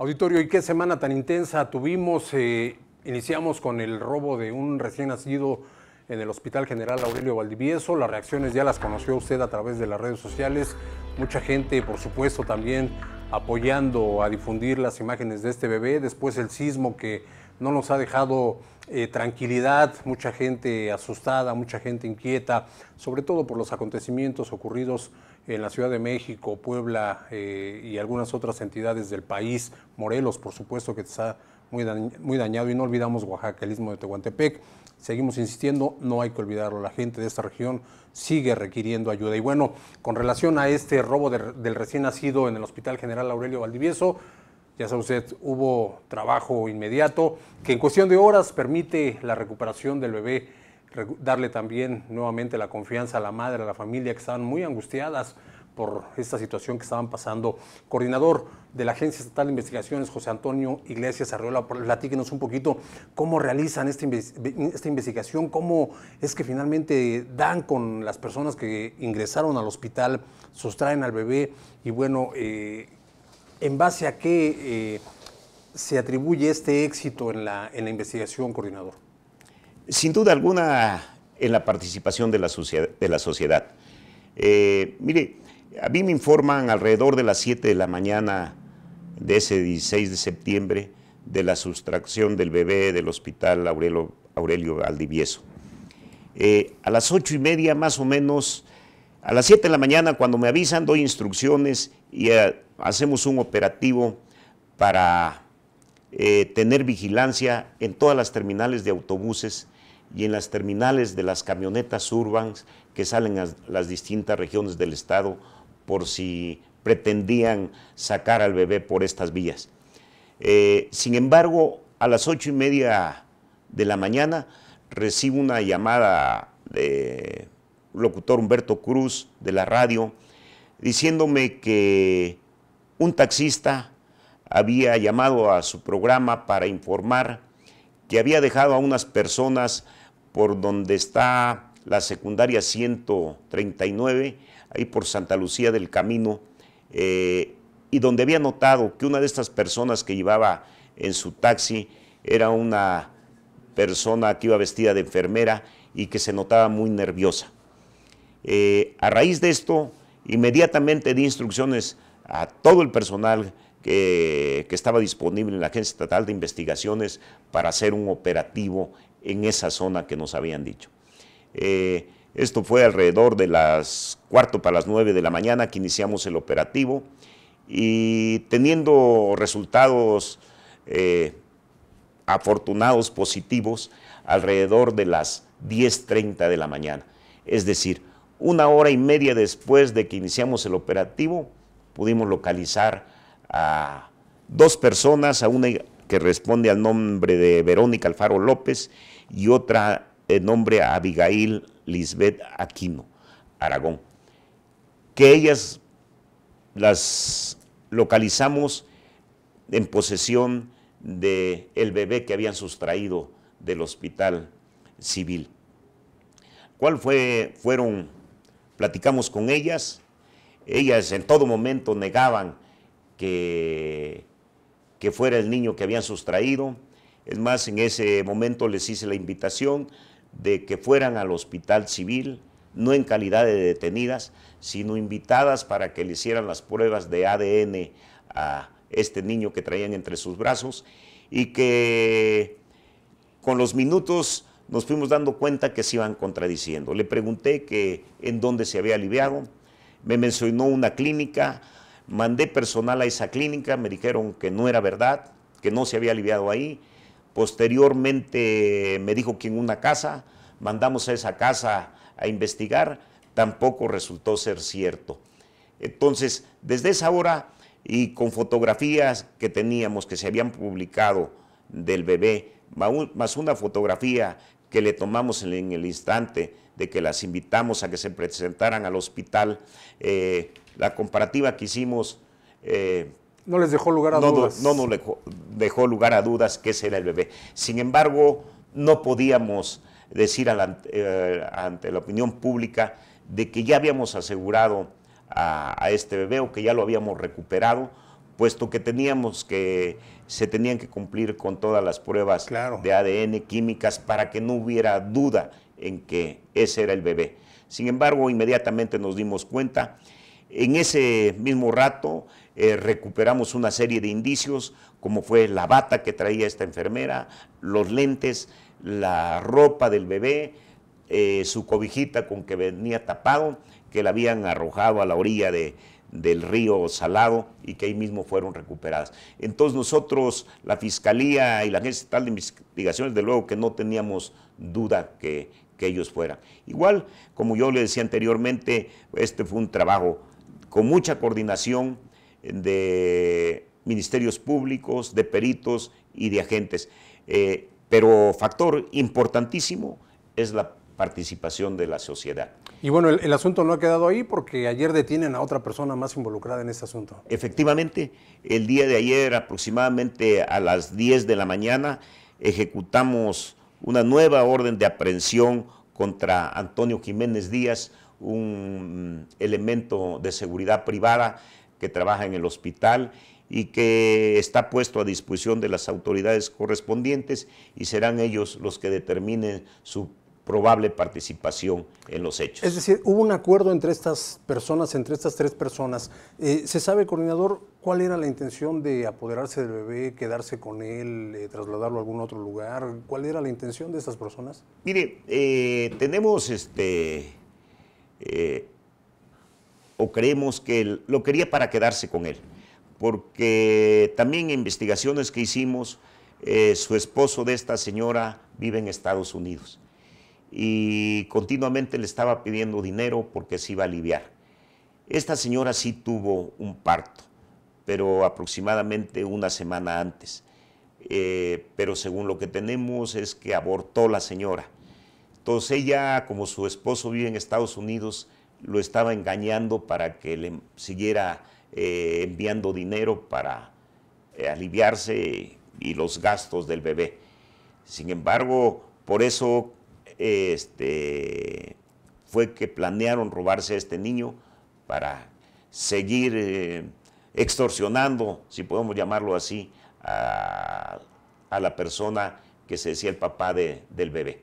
Auditorio, ¿y qué semana tan intensa tuvimos? Eh, iniciamos con el robo de un recién nacido en el Hospital General Aurelio Valdivieso. Las reacciones ya las conoció usted a través de las redes sociales. Mucha gente, por supuesto, también apoyando a difundir las imágenes de este bebé. Después el sismo que no nos ha dejado eh, tranquilidad, mucha gente asustada, mucha gente inquieta, sobre todo por los acontecimientos ocurridos en la Ciudad de México, Puebla eh, y algunas otras entidades del país, Morelos, por supuesto, que está muy, muy dañado, y no olvidamos Oaxaca, el de Tehuantepec. Seguimos insistiendo, no hay que olvidarlo, la gente de esta región sigue requiriendo ayuda. Y bueno, con relación a este robo del recién nacido en el Hospital General Aurelio Valdivieso, ya sabe usted, hubo trabajo inmediato que en cuestión de horas permite la recuperación del bebé darle también nuevamente la confianza a la madre, a la familia que estaban muy angustiadas por esta situación que estaban pasando. Coordinador de la Agencia Estatal de Investigaciones, José Antonio Iglesias Arreola, platíquenos un poquito cómo realizan esta, investigación, cómo es que finalmente dan con las personas que ingresaron al hospital, sustraen al bebé y bueno, eh, en base a qué eh, se atribuye este éxito en la investigación, coordinador sin duda alguna en la participación de la, sociedad. De la sociedad. Eh, mire, a mí me informan alrededor de las 7 de la mañana de ese 16 de septiembre de la sustracción del bebé del hospital Aurelio, Aurelio Aldivieso. Eh, a las 8 y media más o menos, a las 7 de la mañana cuando me avisan doy instrucciones y eh, hacemos un operativo para tener vigilancia en todas las terminales de autobuses y en las terminales de las camionetas urbanas que salen a las distintas regiones del estado por si pretendían sacar al bebé por estas vías. Eh, sin embargo, a las ocho y media de la mañana recibo una llamada de locutor Humberto Cruz de la radio diciéndome que un taxista había llamado a su programa para informar que había dejado a unas personas por donde está la secundaria 139, ahí por Santa Lucía del Camino, eh, y donde había notado que una de estas personas que llevaba en su taxi era una persona que iba vestida de enfermera y que se notaba muy nerviosa. Eh, a raíz de esto, inmediatamente di instrucciones a todo el personal que, que, estaba disponible en la Agencia Estatal de Investigaciones para hacer un operativo en esa zona que nos habían dicho. Eh, esto fue alrededor de las cuarto para las 9 de la mañana que iniciamos el operativo y teniendo resultados eh, afortunados, positivos, alrededor de las 10.30 de la mañana. Es decir, una hora y media después de que iniciamos el operativo, pudimos localizar a dos personas, a una que responde al nombre de Verónica Alfaro López y otra en eh, nombre a Abigail Lisbeth Aquino Aragón, que ellas las localizamos en posesión del el bebé que habían sustraído del hospital civil. ¿Cuál fue, fueron, platicamos con ellas? Ellas en todo momento negaban que que fuera el niño que habían sustraído. Es más, en ese momento les hice la invitación de que fueran al hospital civil, no en calidad de detenidas, sino invitadas para que le hicieran las pruebas de ADN a este niño que traían entre sus brazos y que con los minutos nos fuimos dando cuenta que se iban contradiciendo. Le pregunté que en dónde se había aliviado, me mencionó una clínica, Mandé personal a esa clínica, me dijeron que no era verdad, que no se había aliviado ahí. Posteriormente me dijo que en una casa, mandamos a esa casa a investigar, tampoco resultó ser cierto. Entonces, desde esa hora y con fotografías que teníamos, que se habían publicado del bebé, más una fotografía que le tomamos en el instante de que las invitamos a que se presentaran al hospital. Eh, la comparativa que hicimos... Eh, no les dejó lugar a dudas. No nos dejó, lugar a dudas que ese era el bebé. Sin embargo, no podíamos decir eh, ante la opinión pública de que ya habíamos asegurado a, este bebé o que ya lo habíamos recuperado, puesto que teníamos que, se tenían que cumplir con todas las pruebas de ADN químicas para que no hubiera duda en que ese era el bebé. Sin embargo, inmediatamente nos dimos cuenta. En ese mismo rato eh, recuperamos una serie de indicios, como fue la bata que traía esta enfermera, los lentes, la ropa del bebé, eh, su cobijita con que venía tapado, que la habían arrojado a la orilla de, del río Salado y que ahí mismo fueron recuperadas. Entonces nosotros, la Fiscalía y la Agencia Estatal de Investigaciones, de luego que no teníamos duda que, que ellos fueran. Igual, como yo le decía anteriormente, este fue un trabajo con mucha coordinación de ministerios públicos, de peritos y de agentes. Eh, pero factor importantísimo es la participación de la sociedad. Y bueno, el, el, asunto no ha quedado ahí porque ayer detienen a otra persona más involucrada en este asunto. Efectivamente, el día de ayer aproximadamente a las 10 de la mañana ejecutamos una nueva orden de aprehensión contra Antonio Jiménez Díaz, un mm, elemento de seguridad privada que trabaja en el hospital y que está puesto a disposición de las autoridades correspondientes y serán ellos los que determinen su probable participación en los hechos. Es decir, hubo un acuerdo entre estas personas, entre estas tres personas. Eh, ¿Se sabe, coordinador, cuál era la intención de apoderarse del bebé, quedarse con él, eh, trasladarlo a algún otro lugar? ¿Cuál era la intención de estas personas? Mire, eh, tenemos este... o creemos que él, lo quería para quedarse con él, porque también investigaciones que hicimos, su esposo de esta señora vive en Estados Unidos y continuamente le estaba pidiendo dinero porque se iba a aliviar. Esta señora sí tuvo un parto, pero aproximadamente una semana antes. Eh, pero según lo que tenemos es que abortó la señora. Entonces ella, como su esposo vive en Estados Unidos, lo estaba engañando para que le siguiera eh, enviando dinero para eh, aliviarse y los gastos del bebé. Sin embargo, por eso este, fue que planearon robarse a este niño para seguir eh, extorsionando, si podemos llamarlo así, a, la persona que se decía el papá del bebé.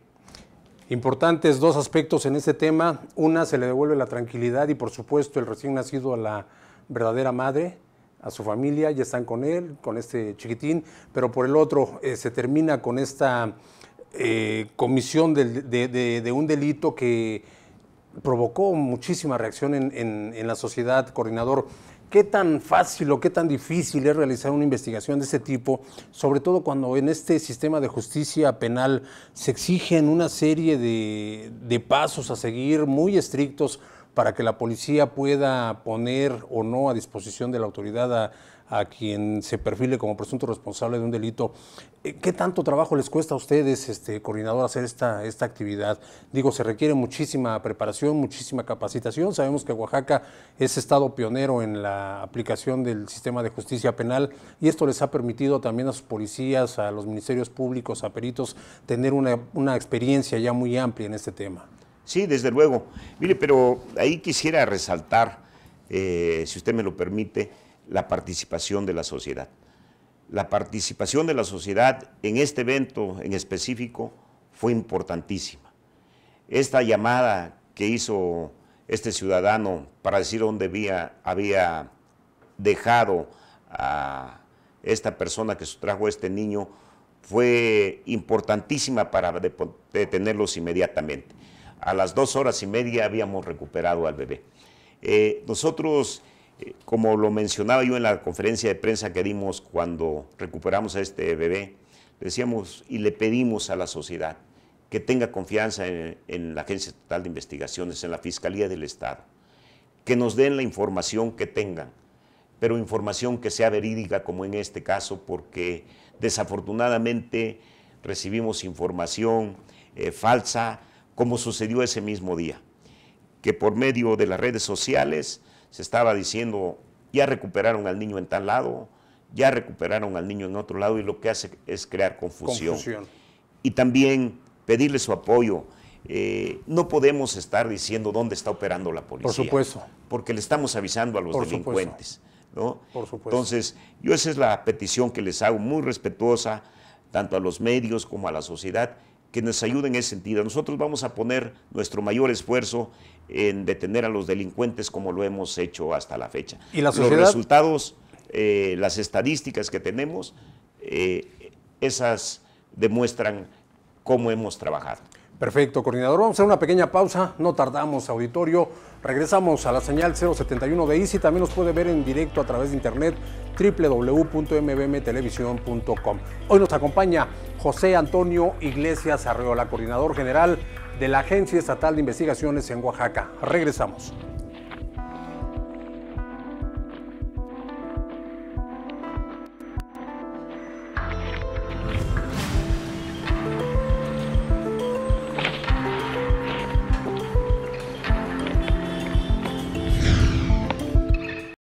Importantes dos aspectos en este tema. Una, se le devuelve la tranquilidad y por supuesto el recién nacido a la verdadera madre, a su familia, ya están con él, con este chiquitín, pero por el otro eh, se termina con esta eh, comisión de, un delito que provocó muchísima reacción en, en, la sociedad, coordinador. ¿Qué tan fácil o qué tan difícil es realizar una investigación de este tipo, sobre todo cuando en este sistema de justicia penal se exigen una serie de, pasos a seguir muy estrictos para que la policía pueda poner o no a disposición de la autoridad a, quien se perfile como presunto responsable de un delito. Eh, ¿Qué tanto trabajo les cuesta a ustedes, este, coordinador, hacer esta, esta actividad? Digo, se requiere muchísima preparación, muchísima capacitación. Sabemos que Oaxaca es estado pionero en la aplicación del sistema de justicia penal y esto les ha permitido también a sus policías, a los ministerios públicos, a peritos, tener una experiencia ya muy amplia en este tema. Sí, desde luego. Mire, pero ahí quisiera resaltar, eh, si usted me lo permite, la participación de la sociedad. La participación de la sociedad en este evento en específico fue importantísima. Esta llamada que hizo este ciudadano para decir dónde había, había dejado a esta persona que sustrajo a este niño fue importantísima para detenerlos inmediatamente a las dos horas y media habíamos recuperado al bebé. Eh, nosotros, eh, como lo mencionaba yo en la conferencia de prensa que dimos cuando recuperamos a este bebé, decíamos y le pedimos a la sociedad que tenga confianza en, la Agencia Estatal de Investigaciones, en la Fiscalía del Estado, que nos den la información que tengan, pero información que sea verídica como en este caso, porque desafortunadamente recibimos información eh, falsa, como sucedió ese mismo día, que por medio de las redes sociales se estaba diciendo, ya recuperaron al niño en tal lado, ya recuperaron al niño en otro lado, y lo que hace es crear confusión. Y también pedirle su apoyo. Eh, no podemos estar diciendo dónde está operando la policía. Por supuesto. Porque le estamos avisando a los delincuentes. Por supuesto. Entonces, yo esa es la petición que les hago, muy respetuosa, tanto a los medios como a la sociedad, que nos ayude en ese sentido. Nosotros vamos a poner nuestro mayor esfuerzo en detener a los delincuentes como lo hemos hecho hasta la fecha. ¿Y Los resultados, eh, las estadísticas que tenemos, eh, esas demuestran cómo hemos trabajado. Perfecto, coordinador. Vamos a hacer una pequeña pausa, no tardamos, auditorio. Regresamos a la señal 071 de ICI. También nos puede ver en directo a través de internet www.mbmtelevisión.com. Hoy nos acompaña José Antonio Iglesias Arreola, coordinador general de la Agencia Estatal de Investigaciones en Oaxaca. Regresamos.